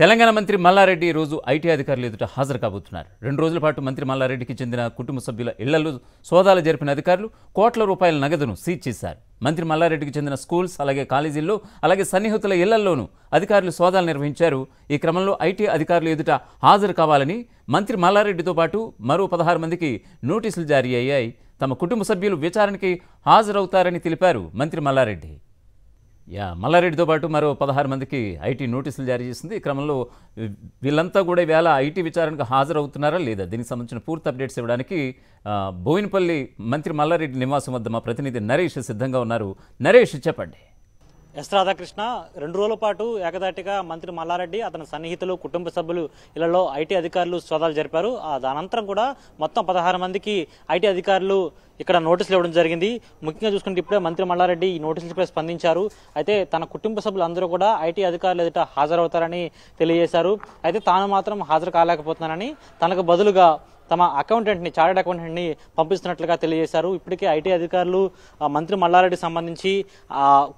తెలంగాణ మంత్రి మల్లారెడ్డి ఈరోజు ఐటీ అధికారులు ఎదుట హాజరు కాబోతున్నారు రెండు రోజుల పాటు మంత్రి మల్లారెడ్డికి చెందిన కుటుంబ సభ్యుల ఇళ్లలో సోదాలు జరిపిన అధికారులు కోట్ల రూపాయల నగదును సీజ్ చేశారు మంత్రి మల్లారెడ్డికి చెందిన స్కూల్స్ అలాగే కాలేజీల్లో అలాగే సన్నిహితుల ఇళ్లల్లోనూ అధికారులు సోదాలు నిర్వహించారు ఈ క్రమంలో ఐటీ అధికారులు ఎదుట హాజరు కావాలని మంత్రి మల్లారెడ్డితో పాటు మరో పదహారు మందికి నోటీసులు జారీ అయ్యాయి తమ కుటుంబ సభ్యులు విచారణకి హాజరవుతారని తెలిపారు మంత్రి మల్లారెడ్డి యా మల్లారెడ్డితో పాటు మరో పదహారు మందికి ఐటీ నోటీసులు జారీ చేసింది ఈ క్రమంలో వీళ్ళంతా కూడా ఈవేళ ఐటీ విచారణకు హాజరవుతున్నారా లేదా దీనికి సంబంధించిన పూర్తి అప్డేట్స్ ఇవ్వడానికి బోయినపల్లి మంత్రి మల్లారెడ్డి నివాసం వద్ద మా ప్రతినిధి నరేష్ సిద్ధంగా ఉన్నారు నరేష్ చెప్పండి ఎస్ రాధాకృష్ణ రెండు రోజుల పాటు ఏకదాటిగా మంత్రి మల్లారెడ్డి అతని సన్నిహితులు కుటుంబ సభ్యులు ఇళ్లలో ఐటీ అధికారులు సోదాలు జరిపారు దానంతరం కూడా మొత్తం పదహారు మందికి ఐటీ అధికారులు ఇక్కడ నోటీసులు ఇవ్వడం జరిగింది ముఖ్యంగా చూసుకుంటే ఇప్పుడే మంత్రి మల్లారెడ్డి ఈ నోటీసులపై స్పందించారు అయితే తన కుటుంబ సభ్యులు అందరూ కూడా ఐటీ అధికారులు ఎదుట హాజరవుతారని తెలియజేశారు అయితే తాను మాత్రం హాజరు కాలేకపోతున్నానని తనకు బదులుగా తమ అకౌంటెంట్ని చార్టెడ్ అకౌంటెంట్ని పంపిస్తున్నట్లుగా తెలియజేశారు ఇప్పటికే ఐటీ అధికారులు మంత్రి మల్లారెడ్డి సంబంధించి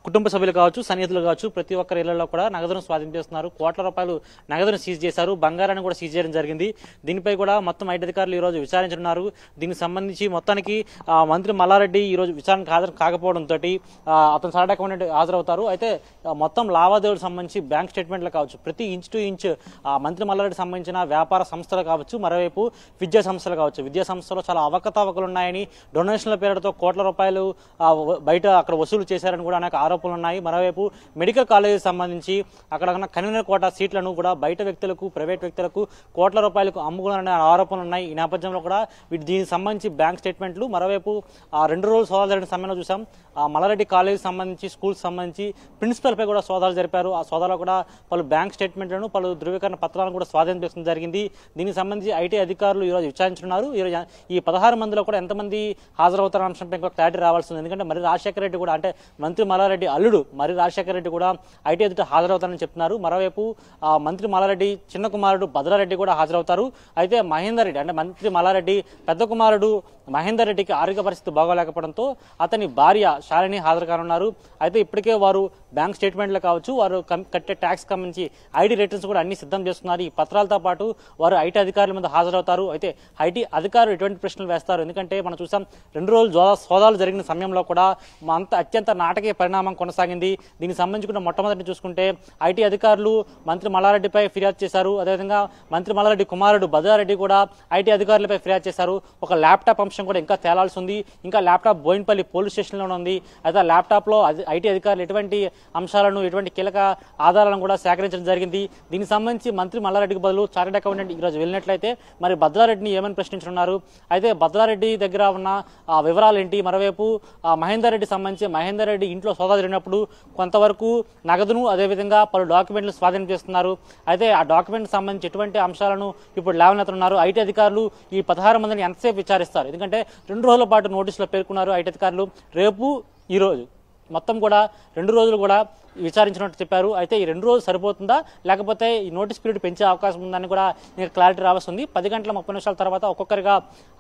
కుటుంబ సభ్యులు కావచ్చు సన్నిహితులు కావచ్చు ప్రతి ఒక్కరి ఇళ్లలో కూడా నగదును స్వాధీనం చేస్తున్నారు కోట్ల రూపాయలు నగదును సీజ్ చేశారు బంగారాన్ని కూడా సీజ్ చేయడం జరిగింది దీనిపై కూడా మొత్తం ఐటీ అధికారులు ఈరోజు విచారించనున్నారు దీనికి సంబంధించి మొత్తానికి మంత్రి మల్లారెడ్డి ఈరోజు విచారణకు హాజరు కాకపోవడంతో అతను చార్టెడ్ అకౌంటెంట్ హాజరవుతారు అయితే మొత్తం లావాదేవీలకు సంబంధించి బ్యాంక్ స్టేట్మెంట్లు కావచ్చు ప్రతి ఇంచ్ టు ఇంచ్ మంత్రి మల్లారెడ్డి సంబంధించిన వ్యాపార సంస్థలు కావచ్చు మరోవైపు విద్య విద్యా సంస్థలు కావచ్చు విద్యా సంస్థలో చాలా అవకతవకలు ఉన్నాయని డొనేషన్ల పేరుతో కోట్ల రూపాయలు బయట అక్కడ వసూలు చేశారని కూడా అనేక ఆరోపణలు ఉన్నాయి మరోవైపు మెడికల్ కాలేజీకి సంబంధించి అక్కడ ఉన్న కన్వీనర్ కోట సీట్లను కూడా బయట వ్యక్తులకు ప్రైవేట్ వ్యక్తులకు కోట్ల రూపాయలకు అమ్ముకున్నారనే ఆరోపణలు ఉన్నాయి ఈ నేపథ్యంలో కూడా దీనికి సంబంధించి బ్యాంక్ స్టేట్మెంట్లు మరోవైపు ఆ రెండు రోజులు సోదాలు జరిగిన సమయంలో చూసాం ఆ మల్లారెడ్డి కాలేజీకి సంబంధించి స్కూల్ సంబంధించి ప్రిన్సిపల్పై కూడా సోదాలు జరిపారు ఆ సోదాలో కూడా పలు బ్యాంక్ స్టేట్మెంట్లను పలు ధృవీకరణ పత్రాలను కూడా స్వాధీనం చేసుకుని జరిగింది దీనికి సంబంధించి ఐటీ అధికారులు ఈరోజు ఈరోజు విచారించనున్నారు ఈరోజు ఈ పదహారు మందిలో కూడా ఎంతమంది హాజరవుతారన్న అంశంపై ఇంకొక క్లారిటీ రావాల్సింది ఎందుకంటే మరి రాజశేఖర రెడ్డి కూడా అంటే మంత్రి మల్లారెడ్డి అల్లుడు మరి రాజశేఖర రెడ్డి కూడా ఐటీ ఎదుట హాజరవుతారని చెప్తున్నారు మరోవైపు మంత్రి మల్లారెడ్డి చిన్న కుమారుడు భద్రారెడ్డి కూడా హాజరవుతారు అయితే మహేందర్ రెడ్డి అంటే మంత్రి మల్లారెడ్డి పెద్ద కుమారుడు మహేందర్ రెడ్డికి ఆరోగ్య పరిస్థితి బాగోలేకపోవడంతో అతని భార్య శాలిని హాజరు కానున్నారు అయితే ఇప్పటికే వారు బ్యాంక్ స్టేట్మెంట్లు కావచ్చు వారు కట్టే ట్యాక్స్ కంపెనీ ఐడి రిటర్న్స్ కూడా అన్ని సిద్ధం చేస్తున్నారు ఈ పత్రాలతో పాటు వారు ఐటీ అధికారుల మీద హాజరవుతారు అయితే ఐటీ అధికారులు ఎటువంటి ప్రశ్నలు వేస్తారు ఎందుకంటే మనం చూసాం రెండు రోజులు సోదాలు జరిగిన సమయంలో కూడా అంత అత్యంత నాటకీయ పరిణామం కొనసాగింది దీనికి సంబంధించుకున్న మొట్టమొదటి చూసుకుంటే ఐటీ అధికారులు మంత్రి మల్లారెడ్డిపై ఫిర్యాదు చేశారు అదేవిధంగా మంత్రి మల్లారెడ్డి కుమారుడు భద్రారెడ్డి కూడా ఐటీ అధికారులపై ఫిర్యాదు చేశారు ఒక ల్యాప్టాప్ అంశం కూడా ఇంకా తేలాల్సి ఉంది ఇంకా ల్యాప్టాప్ బోయిన్పల్లి పోలీస్ స్టేషన్లో ఉంది అయితే ఆ ల్యాప్టాప్లో ఐటీ అధికారులు ఎటువంటి అంశాలను ఎటువంటి కీలక ఆధారాలను కూడా సేకరించడం జరిగింది దీనికి సంబంధించి మంత్రి మల్లారెడ్డికి బదులు చార్టెడ్ అకౌంటెంట్ ఈరోజు వెళ్ళినట్లయితే మరి భద్రారెడ్డిని వీటన్నిటిని ఏమని ప్రశ్నించనున్నారు అయితే భద్రారెడ్డి దగ్గర ఉన్న వివరాలు ఏంటి మరోవైపు మహేందర్ రెడ్డి సంబంధించి మహేందర్ రెడ్డి ఇంట్లో సోదా జరిగినప్పుడు కొంతవరకు నగదును అదేవిధంగా పలు డాక్యుమెంట్లు స్వాధీనం చేస్తున్నారు అయితే ఆ డాక్యుమెంట్ సంబంధించి ఎటువంటి అంశాలను ఇప్పుడు లేవనెత్తనున్నారు ఐటీ అధికారులు ఈ పదహారు మందిని ఎంతసేపు విచారిస్తారు ఎందుకంటే రెండు రోజుల పాటు నోటీసులో పేర్కొన్నారు ఐటీ అధికారులు రేపు ఈరోజు మొత్తం కూడా రెండు రోజులు కూడా విచారించినట్టు చెప్పారు అయితే ఈ రెండు రోజులు సరిపోతుందా లేకపోతే ఈ నోటీస్ పీరియడ్ పెంచే అవకాశం ఉందని కూడా నేను క్లారిటీ రావాల్సింది పది గంటల ముప్పై నిమిషాల తర్వాత ఒక్కొక్కరిగా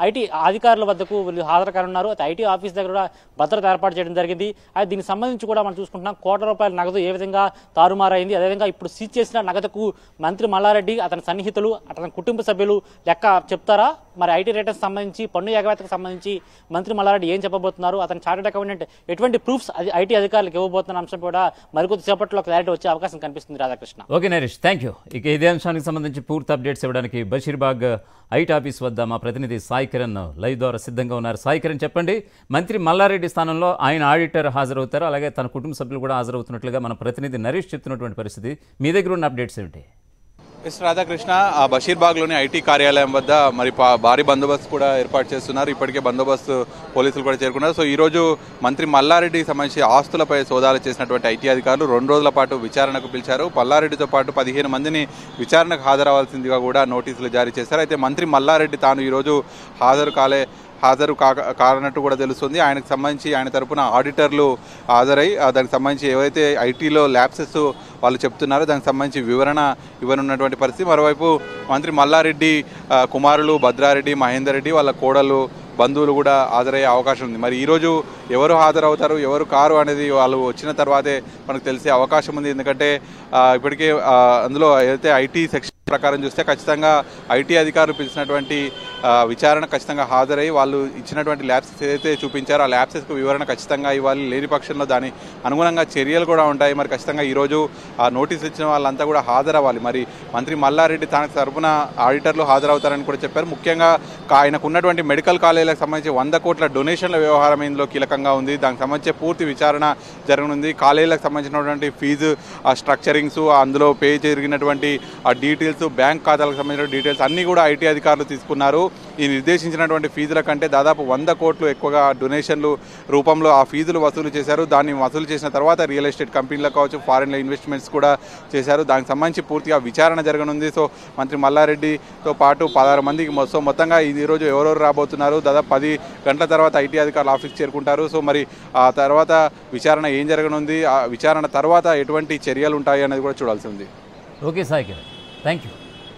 ఐటీ అధికారుల వద్దకు వీళ్ళు హాజరు కానున్నారు అయితే ఐటీ ఆఫీస్ దగ్గర కూడా భద్రత ఏర్పాటు చేయడం జరిగింది అయితే దీనికి సంబంధించి కూడా మనం చూసుకుంటున్నాం కోట్ల రూపాయల నగదు ఏ విధంగా తారుమారైంది అదేవిధంగా ఇప్పుడు సీజ్ చేసిన నగదుకు మంత్రి మల్లారెడ్డి అతని సన్నిహితులు అతని కుటుంబ సభ్యులు లెక్క చెప్తారా మరి ఐటీ రేటర్స్ సంబంధించి పన్ను ఎగవేతకు సంబంధించి మంత్రి మల్లారెడ్డి ఏం చెప్పబోతున్నారు అతని చార్టెడ్ అకౌంటెంట్ ఎటువంటి ప్రూఫ్స్ అది ఐటీ అధికారులకు ఇవ్వబోతున్న అంశం కూడా మరి మరికొద్ది సేపట్లో క్లారిటీ వచ్చే అవకాశం కనిపిస్తుంది Radhakrishna okay Naresh thank you ఇక ఇదే అంశానికి సంబంధించి పూర్తి అప్డేట్స్ ఇవ్వడానికి బషీర్బాగ్ ఐటీ ఆఫీస్ వద్ద మా ప్రతినిధి సాయి కిరణ్ లైవ్ ద్వారా సిద్ధంగా ఉన్నారు సాయి కిరణ్ చెప్పండి మంత్రి మల్లారెడ్డి స్థానంలో ఆయన ఆడిటర్ హాజరవుతారు అలాగే తన కుటుంబ సభ్యులు కూడా హాజరవుతున్నట్లుగా మన ప్రతినిధి నరేష్ చెప్తున్నటువంటి పరిస్థితి మీ దగ్గర ఉన్న అప్డేట్స్ ఏమిటి ఎస్ రాధాకృష్ణ బషీర్బాగ్లోని ఐటీ కార్యాలయం వద్ద మరి భారీ బందోబస్తు కూడా ఏర్పాటు చేస్తున్నారు ఇప్పటికే బందోబస్తు పోలీసులు కూడా చేరుకున్నారు సో ఈరోజు మంత్రి మల్లారెడ్డికి సంబంధించి ఆస్తులపై సోదాలు చేసినటువంటి ఐటీ అధికారులు రెండు రోజుల పాటు విచారణకు పిలిచారు మల్లారెడ్డితో పాటు పదిహేను మందిని విచారణకు హాజరవ్వాల్సిందిగా కూడా నోటీసులు జారీ చేశారు అయితే మంత్రి మల్లారెడ్డి తాను ఈరోజు హాజరు కాలే హాజరు కానట్టు కూడా తెలుస్తుంది ఆయనకు సంబంధించి ఆయన తరపున ఆడిటర్లు హాజరై దానికి సంబంధించి ఏవైతే ఐటీలో ల్యాబ్సెస్ వాళ్ళు చెప్తున్నారో దానికి సంబంధించి వివరణ ఇవ్వనున్నటువంటి పరిస్థితి మరోవైపు మంత్రి మల్లారెడ్డి కుమారులు భద్రారెడ్డి మహేందర్ రెడ్డి వాళ్ళ కోడలు బంధువులు కూడా హాజరయ్యే అవకాశం ఉంది మరి ఈరోజు ఎవరు హాజరవుతారు ఎవరు కారు అనేది వాళ్ళు వచ్చిన తర్వాతే మనకు తెలిసే అవకాశం ఉంది ఎందుకంటే ఇప్పటికే అందులో ఏదైతే ఐటీ సెక్షన్ ప్రకారం చూస్తే ఖచ్చితంగా ఐటీ అధికారులు పిలిచినటువంటి విచారణ ఖచ్చితంగా హాజరై వాళ్ళు ఇచ్చినటువంటి ల్యాబ్సెస్ ఏదైతే చూపించారో ఆ ల్యాబ్సెస్కు వివరణ ఖచ్చితంగా ఇవ్వాలి లేని పక్షంలో దాని అనుగుణంగా చర్యలు కూడా ఉంటాయి మరి ఖచ్చితంగా ఈరోజు ఆ నోటీసులు ఇచ్చిన వాళ్ళంతా కూడా హాజరవ్వాలి మరి మంత్రి మల్లారెడ్డి తన తరఫున ఆడిటర్లు హాజరవుతారని కూడా చెప్పారు ముఖ్యంగా ఆయనకున్నటువంటి మెడికల్ కాలేజీలకు సంబంధించి వంద కోట్ల డొనేషన్ల వ్యవహారం ఇందులో కీలకంగా ఉంది దానికి సంబంధించి పూర్తి విచారణ జరగనుంది కాలేజీలకు సంబంధించినటువంటి ఫీజు ఆ స్ట్రక్చరింగ్స్ అందులో పే జరిగినటువంటి ఆ డీటెయిల్స్ బ్యాంక్ ఖాతాలకు సంబంధించిన డీటెయిల్స్ అన్నీ కూడా ఐటీ అధికారులు తీసుకున్నారు ఈ నిర్దేశించినటువంటి ఫీజుల కంటే దాదాపు వంద కోట్లు ఎక్కువగా డొనేషన్లు రూపంలో ఆ ఫీజులు వసూలు చేశారు దాన్ని వసూలు చేసిన తర్వాత రియల్ ఎస్టేట్ కంపెనీలకు కావచ్చు ఫారెన్లో ఇన్వెస్ట్మెంట్స్ కూడా చేశారు దానికి సంబంధించి పూర్తిగా విచారణ జరగనుంది సో మంత్రి మల్లారెడ్డితో పాటు పదహారు మందికి మొత్తం మొత్తంగా ఈరోజు ఎవరెవరు రాబోతున్నారు దాదాపు పది గంటల తర్వాత ఐటీ అధికారులు ఆఫీస్ చేరుకుంటారు సో మరి ఆ తర్వాత విచారణ ఏం జరగనుంది ఆ విచారణ తర్వాత ఎటువంటి చర్యలు ఉంటాయి అనేది కూడా చూడాల్సి ఉంది ఓకే సాయి థ్యాంక్ యూ